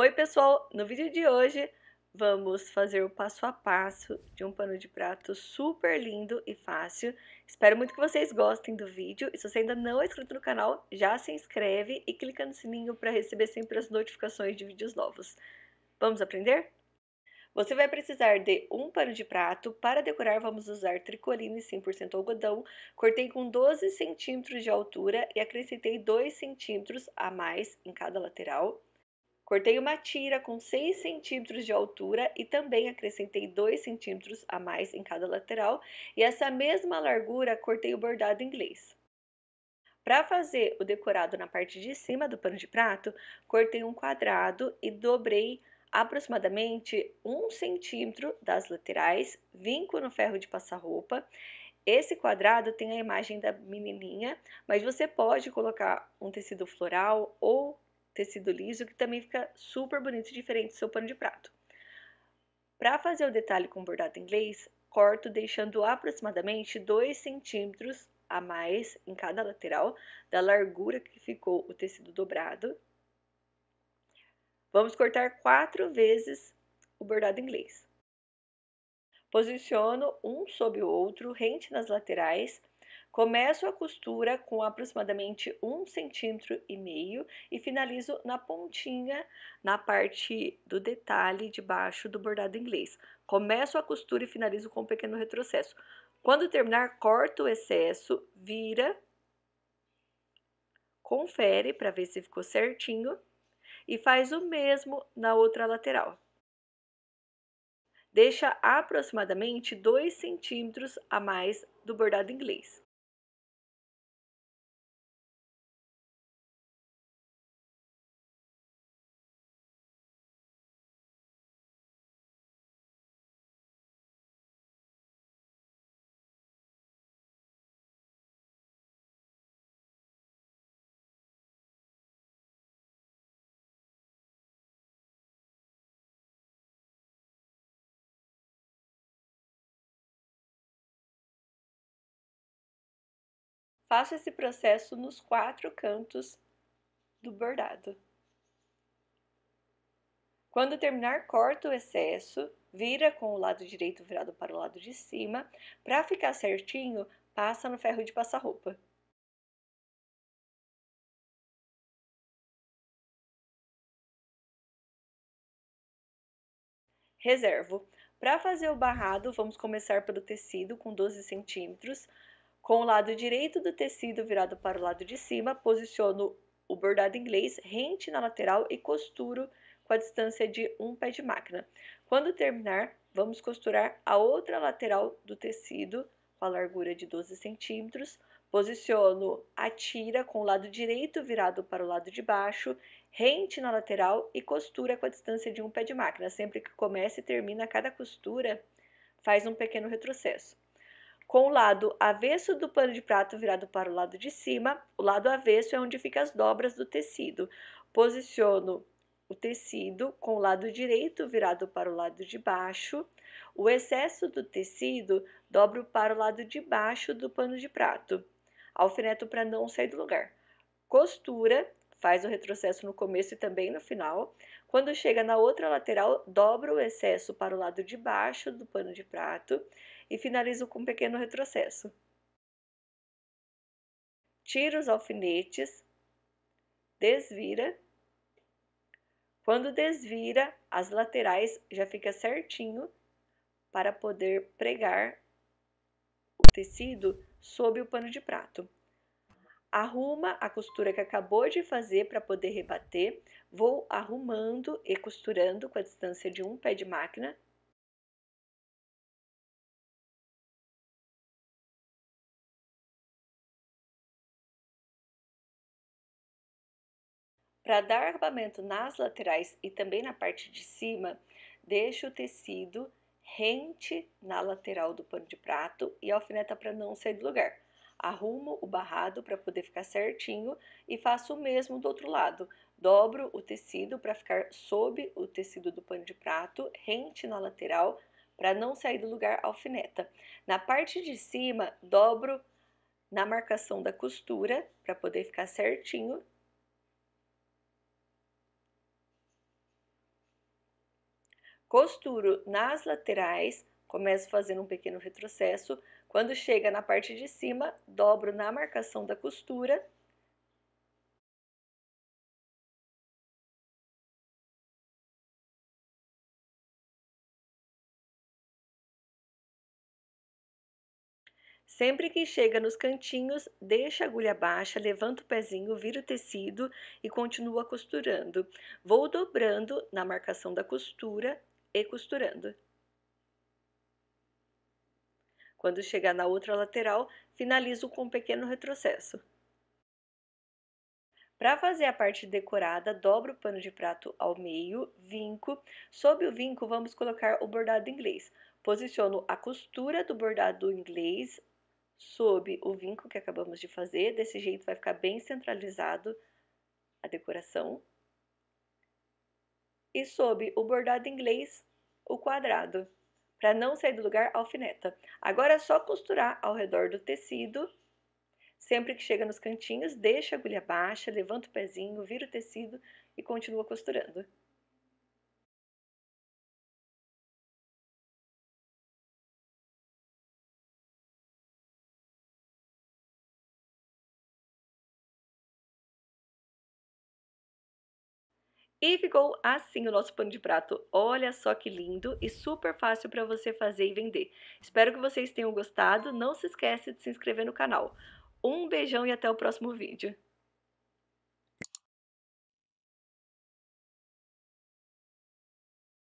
Oi, pessoal! No vídeo de hoje vamos fazer o passo a passo de um pano de prato super lindo e fácil. Espero muito que vocês gostem do vídeo e se você ainda não é inscrito no canal, já se inscreve e clica no sininho para receber sempre as notificações de vídeos novos. Vamos aprender? Você vai precisar de um pano de prato. Para decorar, vamos usar tricoline 100% algodão. Cortei com 12 centímetros de altura e acrescentei 2 centímetros a mais em cada lateral. Cortei uma tira com 6 centímetros de altura e também acrescentei 2 centímetros a mais em cada lateral e essa mesma largura cortei o bordado inglês. Para fazer o decorado na parte de cima do pano de prato, cortei um quadrado e dobrei aproximadamente 1 centímetro das laterais, vinco no ferro de passar roupa esse quadrado tem a imagem da menininha, mas você pode colocar um tecido floral ou tecido liso, que também fica super bonito e diferente do seu pano de prato. Para fazer o detalhe com bordado inglês, corto deixando aproximadamente 2 centímetros a mais em cada lateral da largura que ficou o tecido dobrado. Vamos cortar quatro vezes o bordado inglês. Posiciono um sobre o outro, rente nas laterais, Começo a costura com aproximadamente um centímetro e meio e finalizo na pontinha, na parte do detalhe de baixo do bordado inglês. Começo a costura e finalizo com um pequeno retrocesso. Quando terminar, corto o excesso, vira, confere para ver se ficou certinho e faz o mesmo na outra lateral deixa aproximadamente 2 centímetros a mais do bordado inglês. Faço esse processo nos quatro cantos do bordado. Quando terminar, corta o excesso, vira com o lado direito virado para o lado de cima. Para ficar certinho, passa no ferro de passar roupa. Reservo. Para fazer o barrado, vamos começar pelo tecido com 12 centímetros. Com o lado direito do tecido virado para o lado de cima, posiciono o bordado inglês rente na lateral e costuro com a distância de um pé de máquina. Quando terminar, vamos costurar a outra lateral do tecido com a largura de 12 centímetros. Posiciono a tira com o lado direito virado para o lado de baixo, rente na lateral e costura com a distância de um pé de máquina. Sempre que começa e termina cada costura, faz um pequeno retrocesso com o lado avesso do pano de prato virado para o lado de cima. O lado avesso é onde ficam as dobras do tecido. Posiciono o tecido com o lado direito virado para o lado de baixo. O excesso do tecido dobro para o lado de baixo do pano de prato. Alfineto para não sair do lugar. Costura, faz o retrocesso no começo e também no final. Quando chega na outra lateral, dobra o excesso para o lado de baixo do pano de prato e finalizo com um pequeno retrocesso. Tiro os alfinetes, desvira. Quando desvira, as laterais já fica certinho para poder pregar o tecido sob o pano de prato. Arruma a costura que acabou de fazer para poder rebater. Vou arrumando e costurando com a distância de um pé de máquina Para dar acabamento nas laterais e também na parte de cima, deixo o tecido rente na lateral do pano de prato e alfineta para não sair do lugar arrumo o barrado para poder ficar certinho e faço o mesmo do outro lado. Dobro o tecido para ficar sob o tecido do pano de prato, rente na lateral, para não sair do lugar alfineta. Na parte de cima, dobro na marcação da costura para poder ficar certinho. Costuro nas laterais Começo fazendo um pequeno retrocesso. Quando chega na parte de cima, dobro na marcação da costura. Sempre que chega nos cantinhos, deixa a agulha baixa, levanta o pezinho, vira o tecido e continua costurando. Vou dobrando na marcação da costura e costurando. Quando chegar na outra lateral, finalizo com um pequeno retrocesso. Para fazer a parte decorada, dobro o pano de prato ao meio, vinco. Sob o vinco, vamos colocar o bordado inglês. Posiciono a costura do bordado inglês sob o vinco que acabamos de fazer. Desse jeito vai ficar bem centralizado a decoração. E sob o bordado inglês, o quadrado. Para não sair do lugar, alfineta. Agora é só costurar ao redor do tecido. Sempre que chega nos cantinhos, deixa a agulha baixa, levanta o pezinho, vira o tecido e continua costurando. E ficou assim o nosso pano de prato. Olha só que lindo e super fácil para você fazer e vender. Espero que vocês tenham gostado. Não se esquece de se inscrever no canal. Um beijão e até o próximo vídeo.